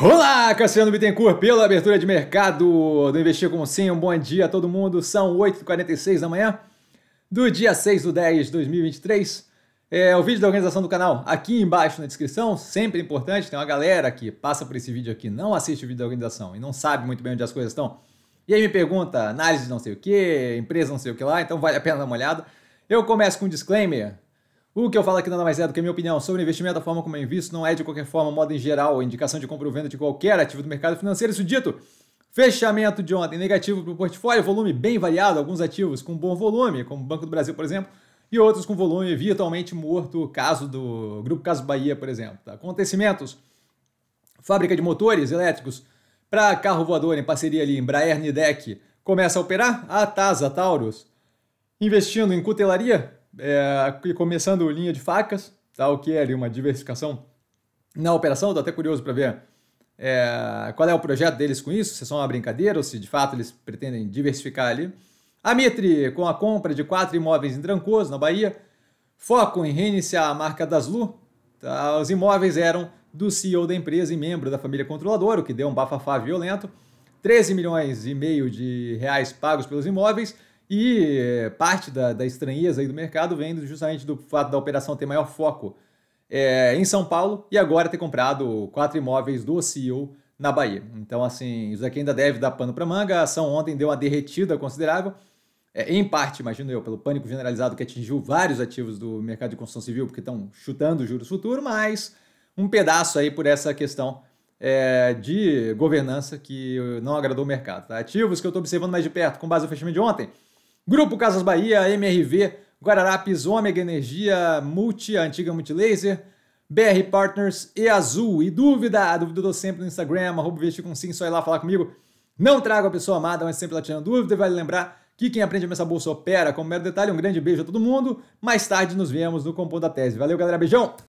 Olá, Cassiano Bittencourt, pela abertura de mercado do Investir Como Sim. Um bom dia a todo mundo. São 8h46 da manhã do dia 6 do 10 de 2023. É, o vídeo da organização do canal aqui embaixo na descrição, sempre importante. Tem uma galera que passa por esse vídeo aqui, não assiste o vídeo da organização e não sabe muito bem onde as coisas estão. E aí me pergunta análise de não sei o que, empresa não sei o que lá, então vale a pena dar uma olhada. Eu começo com um disclaimer o que eu falo aqui nada mais é do que a minha opinião sobre investimento, a forma como eu invisto, não é de qualquer forma, modo em geral, indicação de compra ou venda de qualquer ativo do mercado financeiro. Isso dito, fechamento de ontem negativo para o portfólio, volume bem variado, alguns ativos com bom volume, como o Banco do Brasil, por exemplo, e outros com volume virtualmente morto, caso do Grupo Caso Bahia, por exemplo. Tá? Acontecimentos, fábrica de motores elétricos para carro voador em parceria ali, Embraer Nidec, começa a operar, a Tasa Taurus, investindo em cutelaria, é, começando linha de facas, tá? o que é ali uma diversificação na operação. Estou até curioso para ver é, qual é o projeto deles com isso, se é só uma brincadeira ou se de fato eles pretendem diversificar ali. A Mitre, com a compra de quatro imóveis em Trancoso, na Bahia, foco em reiniciar a marca das Lu. Tá? Os imóveis eram do CEO da empresa e membro da família controladora, o que deu um bafafá violento. 13 milhões e meio de reais pagos pelos imóveis e eh, parte da, da estranheza aí do mercado vem justamente do fato da operação ter maior foco é, em São Paulo e agora ter comprado quatro imóveis do CEO na Bahia. Então, assim, isso aqui ainda deve dar pano para manga. A ação ontem deu uma derretida considerável, é, em parte, imagino eu, pelo pânico generalizado que atingiu vários ativos do mercado de construção civil, porque estão chutando juros futuros, mas um pedaço aí por essa questão é, de governança que não agradou o mercado. Tá? Ativos que eu estou observando mais de perto, com base no fechamento de ontem. Grupo Casas Bahia, MRV, Guararapes, Ômega Energia, Multi, a antiga Multilaser, BR Partners e Azul. E dúvida? Dúvida eu dou sempre no Instagram, arroba com sim, só ir lá falar comigo. Não trago a pessoa amada, mas sempre lá tirando dúvida. E vale lembrar que quem aprende a essa bolsa opera. Como mero detalhe, um grande beijo a todo mundo. Mais tarde nos vemos no Compor da Tese. Valeu, galera. Beijão!